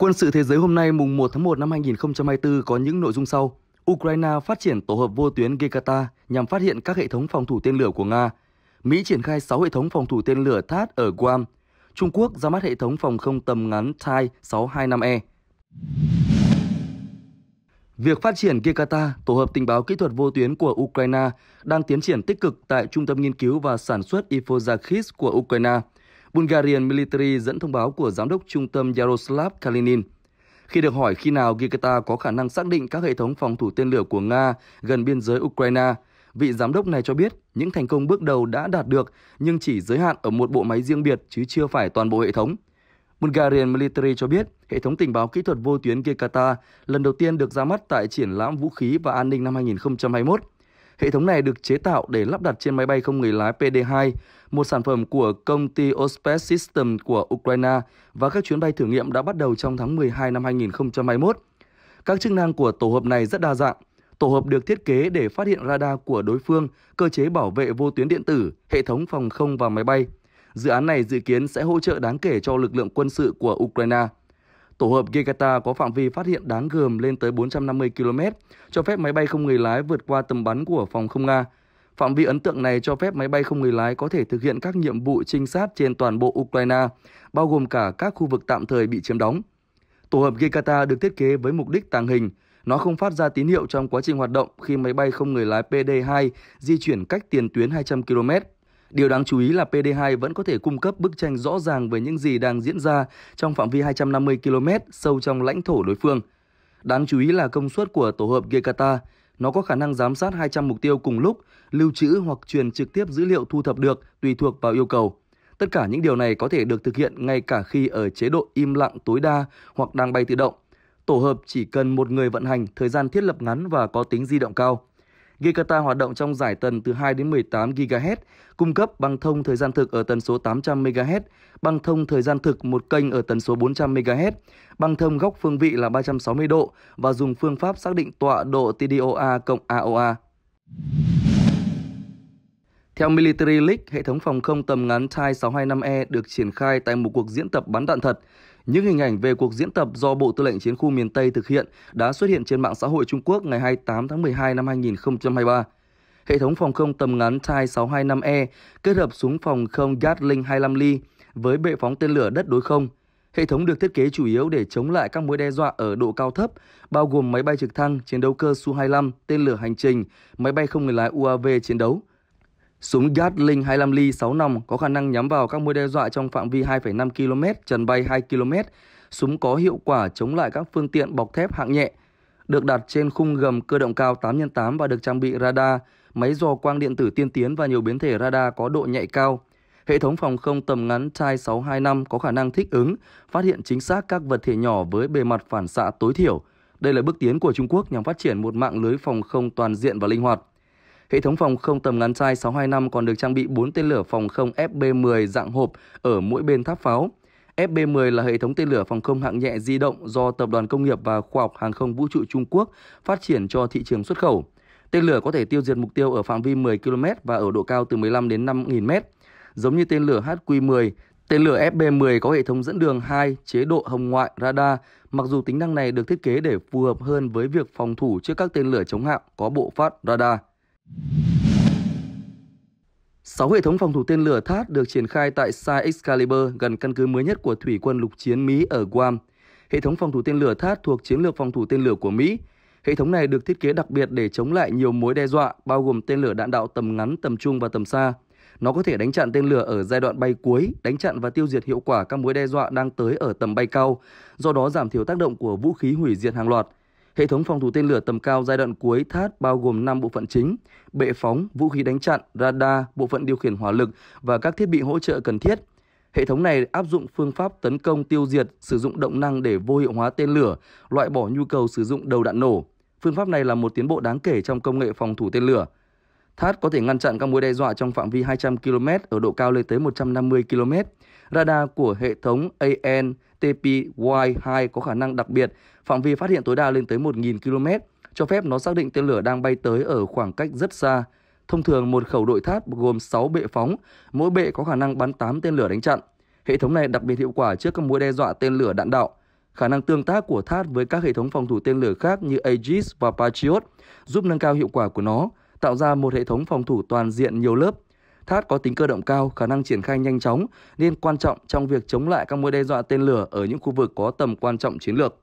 Quân sự thế giới hôm nay mùng 1 tháng 1 năm 2024 có những nội dung sau. Ukraine phát triển tổ hợp vô tuyến Gekata nhằm phát hiện các hệ thống phòng thủ tên lửa của Nga. Mỹ triển khai 6 hệ thống phòng thủ tên lửa THAAD ở Guam. Trung Quốc ra mắt hệ thống phòng không tầm ngắn THAI 625E. Việc phát triển Gekata, tổ hợp tình báo kỹ thuật vô tuyến của Ukraine, đang tiến triển tích cực tại Trung tâm Nghiên cứu và Sản xuất Ifozakis của Ukraine – Bulgarian Military dẫn thông báo của giám đốc trung tâm Yaroslav Kalinin. Khi được hỏi khi nào Giketa có khả năng xác định các hệ thống phòng thủ tên lửa của Nga gần biên giới Ukraine, vị giám đốc này cho biết những thành công bước đầu đã đạt được nhưng chỉ giới hạn ở một bộ máy riêng biệt chứ chưa phải toàn bộ hệ thống. Bulgarian Military cho biết hệ thống tình báo kỹ thuật vô tuyến Gekata lần đầu tiên được ra mắt tại triển lãm vũ khí và an ninh năm 2021. Hệ thống này được chế tạo để lắp đặt trên máy bay không người lái PD-2 một sản phẩm của công ty Ospec System của Ukraine và các chuyến bay thử nghiệm đã bắt đầu trong tháng 12 năm 2021. Các chức năng của tổ hợp này rất đa dạng. Tổ hợp được thiết kế để phát hiện radar của đối phương, cơ chế bảo vệ vô tuyến điện tử, hệ thống phòng không và máy bay. Dự án này dự kiến sẽ hỗ trợ đáng kể cho lực lượng quân sự của Ukraine. Tổ hợp Gigata có phạm vi phát hiện đáng gờm lên tới 450 km, cho phép máy bay không người lái vượt qua tầm bắn của phòng không Nga, Phạm vi ấn tượng này cho phép máy bay không người lái có thể thực hiện các nhiệm vụ trinh sát trên toàn bộ Ukraine, bao gồm cả các khu vực tạm thời bị chiếm đóng. Tổ hợp Gekata được thiết kế với mục đích tàng hình. Nó không phát ra tín hiệu trong quá trình hoạt động khi máy bay không người lái PD-2 di chuyển cách tiền tuyến 200 km. Điều đáng chú ý là PD2 vẫn có thể cung cấp bức tranh rõ ràng về những gì đang diễn ra trong phạm vi 250 km sâu trong lãnh thổ đối phương. Đáng chú ý là công suất của tổ hợp Gekata nó có khả năng giám sát 200 mục tiêu cùng lúc, lưu trữ hoặc truyền trực tiếp dữ liệu thu thập được tùy thuộc vào yêu cầu. Tất cả những điều này có thể được thực hiện ngay cả khi ở chế độ im lặng tối đa hoặc đang bay tự động. Tổ hợp chỉ cần một người vận hành, thời gian thiết lập ngắn và có tính di động cao. Gigata hoạt động trong giải tần từ 2 đến 18 GHz, cung cấp băng thông thời gian thực ở tần số 800 MHz, băng thông thời gian thực một kênh ở tần số 400 MHz, băng thông góc phương vị là 360 độ và dùng phương pháp xác định tọa độ TDOA cộng AOA. Theo Military League, hệ thống phòng không tầm ngắn Thai 625E được triển khai tại một cuộc diễn tập bắn đạn thật. Những hình ảnh về cuộc diễn tập do Bộ Tư lệnh Chiến khu miền Tây thực hiện đã xuất hiện trên mạng xã hội Trung Quốc ngày 28 tháng 12 năm 2023. Hệ thống phòng không tầm ngắn Thai 625E kết hợp súng phòng không Gatling 25 ly với bệ phóng tên lửa đất đối không. Hệ thống được thiết kế chủ yếu để chống lại các mối đe dọa ở độ cao thấp, bao gồm máy bay trực thăng, chiến đấu cơ Su-25, tên lửa hành trình, máy bay không người lái UAV chiến đấu. Súng Gatling 25 ly 6 nòng có khả năng nhắm vào các mối đe dọa trong phạm vi 2,5 km, trần bay 2 km. Súng có hiệu quả chống lại các phương tiện bọc thép hạng nhẹ. Được đặt trên khung gầm cơ động cao 8x8 và được trang bị radar, máy dò quang điện tử tiên tiến và nhiều biến thể radar có độ nhạy cao. Hệ thống phòng không tầm ngắn Chai 625 có khả năng thích ứng, phát hiện chính xác các vật thể nhỏ với bề mặt phản xạ tối thiểu. Đây là bước tiến của Trung Quốc nhằm phát triển một mạng lưới phòng không toàn diện và linh hoạt. Hệ thống phòng không tầm ngắn sai 625 còn được trang bị 4 tên lửa phòng không FB-10 dạng hộp ở mỗi bên tháp pháo. FB-10 là hệ thống tên lửa phòng không hạng nhẹ di động do Tập đoàn Công nghiệp và Khoa học Hàng không Vũ trụ Trung Quốc phát triển cho thị trường xuất khẩu. Tên lửa có thể tiêu diệt mục tiêu ở phạm vi 10 km và ở độ cao từ 15 đến 5.000 m. Giống như tên lửa HQ-10, tên lửa FB-10 có hệ thống dẫn đường 2 chế độ hồng ngoại radar, mặc dù tính năng này được thiết kế để phù hợp hơn với việc phòng thủ trước các tên lửa chống hạm có bộ phát radar. Sáu hệ thống phòng thủ tên lửa THAAD được triển khai tại Sai Excalibur gần căn cứ mới nhất của thủy quân lục chiến Mỹ ở Guam. Hệ thống phòng thủ tên lửa THAAD thuộc chiến lược phòng thủ tên lửa của Mỹ. Hệ thống này được thiết kế đặc biệt để chống lại nhiều mối đe dọa, bao gồm tên lửa đạn đạo tầm ngắn, tầm trung và tầm xa. Nó có thể đánh chặn tên lửa ở giai đoạn bay cuối, đánh chặn và tiêu diệt hiệu quả các mối đe dọa đang tới ở tầm bay cao, do đó giảm thiểu tác động của vũ khí hủy diệt hàng loạt – Hệ thống phòng thủ tên lửa tầm cao giai đoạn cuối THAAD bao gồm 5 bộ phận chính, bệ phóng, vũ khí đánh chặn, radar, bộ phận điều khiển hỏa lực và các thiết bị hỗ trợ cần thiết. Hệ thống này áp dụng phương pháp tấn công tiêu diệt sử dụng động năng để vô hiệu hóa tên lửa, loại bỏ nhu cầu sử dụng đầu đạn nổ. Phương pháp này là một tiến bộ đáng kể trong công nghệ phòng thủ tên lửa. THAAD có thể ngăn chặn các mối đe dọa trong phạm vi 200 km ở độ cao lên tới 150 km radar của hệ thống antpy 2 có khả năng đặc biệt, phạm vi phát hiện tối đa lên tới 1.000 km, cho phép nó xác định tên lửa đang bay tới ở khoảng cách rất xa. Thông thường, một khẩu đội tháp gồm 6 bệ phóng, mỗi bệ có khả năng bắn 8 tên lửa đánh chặn. Hệ thống này đặc biệt hiệu quả trước các mối đe dọa tên lửa đạn đạo. Khả năng tương tác của tháp với các hệ thống phòng thủ tên lửa khác như Aegis và Patriot giúp nâng cao hiệu quả của nó, tạo ra một hệ thống phòng thủ toàn diện nhiều lớp Thát có tính cơ động cao, khả năng triển khai nhanh chóng nên quan trọng trong việc chống lại các mối đe dọa tên lửa ở những khu vực có tầm quan trọng chiến lược.